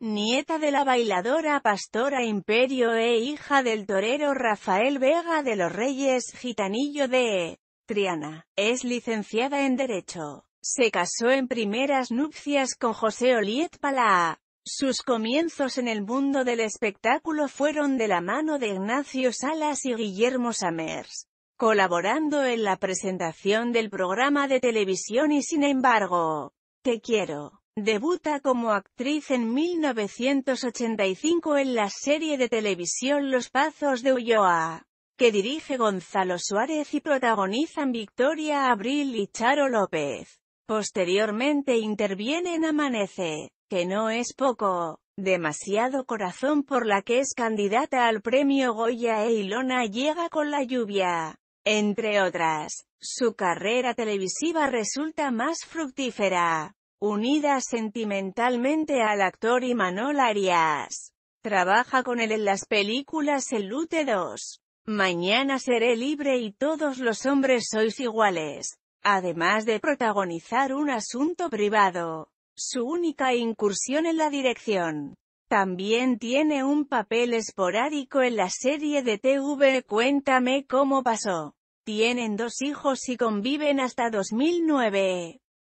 nieta de la bailadora Pastora Imperio e hija del torero Rafael Vega de los Reyes Gitanillo de Triana, es licenciada en Derecho. Se casó en primeras nupcias con José Oliet Palá. Sus comienzos en el mundo del espectáculo fueron de la mano de Ignacio Salas y Guillermo Samers, colaborando en la presentación del programa de televisión y sin embargo, Te quiero Debuta como actriz en 1985 en la serie de televisión Los Pazos de Ulloa, que dirige Gonzalo Suárez y protagonizan Victoria Abril y Charo López. Posteriormente interviene en Amanece, que no es poco, demasiado corazón por la que es candidata al premio Goya e Ilona llega con la lluvia. Entre otras, su carrera televisiva resulta más fructífera unida sentimentalmente al actor Imanol Arias. Trabaja con él en las películas El Lute 2, Mañana seré libre y todos los hombres sois iguales. Además de protagonizar un asunto privado, su única incursión en la dirección. También tiene un papel esporádico en la serie de TV Cuéntame cómo pasó. Tienen dos hijos y conviven hasta 2009.